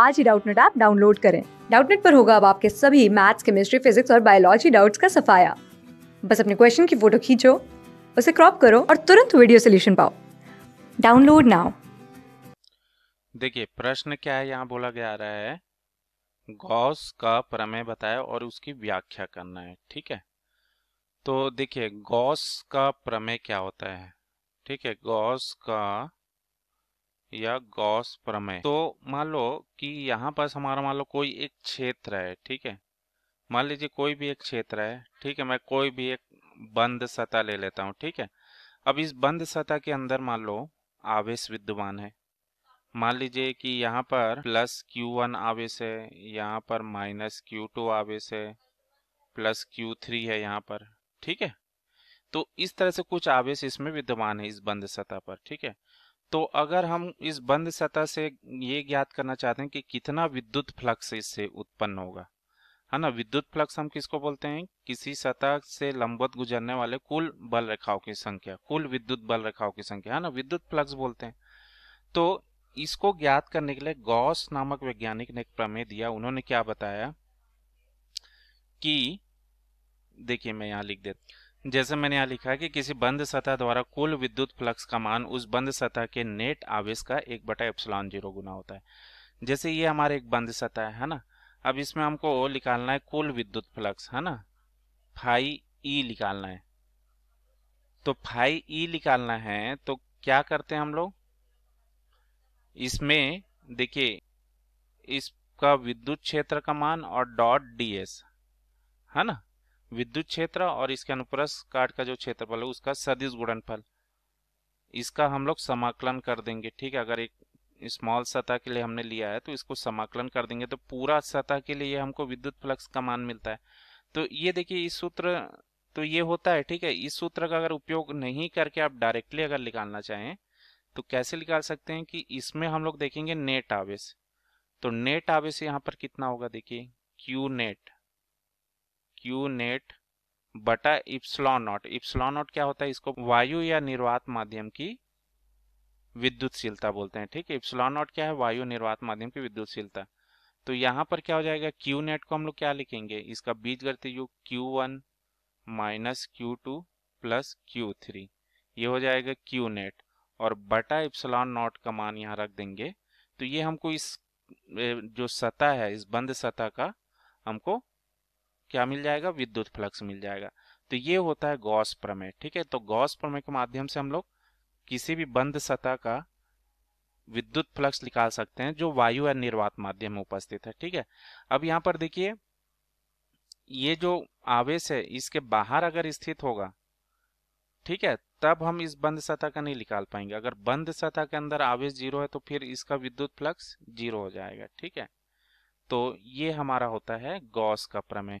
आज ही Doubtnut app download करें डाउटनेट पर होगा अब आपके सभी मैथ्स केमिस्ट्री फिजिक्स और बायोलॉजी डाउट्स का सफाया बस अपने क्वेश्चन की फोटो खींचो उसे क्रॉप करो और तुरंत वीडियो सोल्यूशन पाओ डाउनलोड नाउ देखिए प्रश्न क्या है यहाँ बोला गया रहा है गॉस का प्रमेय बताए और उसकी व्याख्या करना है ठीक है तो देखिए गॉस का प्रमेय क्या होता है ठीक है गॉस का या गॉस प्रमेय तो मान लो कि यहाँ पास हमारा मान लो कोई एक क्षेत्र है ठीक है मान लीजिए कोई भी एक क्षेत्र है ठीक है मैं कोई भी एक बंद सतह ले लेता हूँ ठीक है अब इस बंद सतह के अंदर मान लो आवेश विद्यमान है मान लीजिए कि यहाँ पर प्लस क्यू वन आवेश है यहाँ पर माइनस क्यू टू आवेश है प्लस क्यू थ्री है यहाँ पर ठीक है तो इस तरह से कुछ आवेश इसमें विद्यमान है इस बंद सतह पर ठीक है तो अगर हम इस बंद सतह से ये ज्ञात करना चाहते हैं कि कितना विद्युत फ्लक्स इससे उत्पन्न होगा है ना विद्युत फ्लक्स हम किसको बोलते हैं किसी सतह से लंबवत गुजरने वाले कुल बल रेखाओं की संख्या कुल विद्युत बल रेखाओं की संख्या है ना विद्युत फ्लक्स बोलते हैं तो इसको ज्ञात करने के लिए गॉस नामक वैज्ञानिक ने एक प्रमेय दिया उन्होंने क्या बताया कि देखिए मैं यहाँ लिख देता जैसे मैंने यहाँ लिखा है कि किसी बंद सतह द्वारा कुल विद्युत फ्लक्स का मान उस बंद सतह के नेट आवेश का एक बटा एप्सलॉन जीरो गुना होता है जैसे ये हमारे एक बंद सतह है ना अब इसमें हमको निकालना है कुल विद्युत फ्लक्स है ना फाई ई निकालना है तो फाई ई निकालना है तो क्या करते हैं हम लोग इसमें देखिए इसका विद्युत क्षेत्र का मान और डॉट डी एस है ना विद्युत क्षेत्र और इसके अनुप्रस्थ काट का जो क्षेत्रफल है उसका सदिश गुणनफल इसका हम लोग समाकलन कर देंगे ठीक है अगर एक स्मॉल सतह के लिए हमने लिया है तो इसको समाकलन कर देंगे तो पूरा सतह के लिए हमको विद्युत फ्लक्स का मान मिलता है तो ये देखिए इस सूत्र तो ये होता है ठीक है इस सूत्र का अगर उपयोग नहीं करके आप डायरेक्टली अगर निकालना चाहें तो कैसे निकाल सकते हैं कि इसमें हम लोग देखेंगे नेट आवेश तो नेट आवेश यहाँ पर कितना होगा देखिए क्यू नेट क्यू नेट बटा इप्सलॉन नॉट इप्सलॉन नॉट क्या होता है इसको वायु या निर्वात माध्यम की विद्युतशीलता बोलते हैं ठीक है इप्सलॉन नॉट क्या है वायु निर्वात माध्यम की विद्युतशीलता तो यहां पर क्या हो जाएगा क्यू नेट को हम लोग क्या लिखेंगे इसका बीज करते जो Q one minus Q two plus Q three ये हो जाएगा क्यू नेट और बटा इप्सलॉन नॉट का मान यहाँ रख देंगे तो ये हमको इस जो सतह है इस बंद सतह का हमको क्या मिल जाएगा विद्युत फ्लक्स मिल जाएगा तो ये होता है गॉस प्रमेय ठीक है तो गॉस प्रमेय के माध्यम से हम लोग किसी भी बंद सतह का विद्युत फ्लक्स निकाल सकते हैं जो वायु या निर्वात माध्यम में उपस्थित है ठीक है अब यहाँ पर देखिए ये जो आवेश है इसके बाहर अगर स्थित होगा ठीक है तब हम इस बंद सतह का नहीं निकाल पाएंगे अगर बंद सतह के अंदर आवेश जीरो है तो फिर इसका विद्युत फ्लक्स जीरो हो जाएगा ठीक है तो ये हमारा होता है गॉस का प्रमेय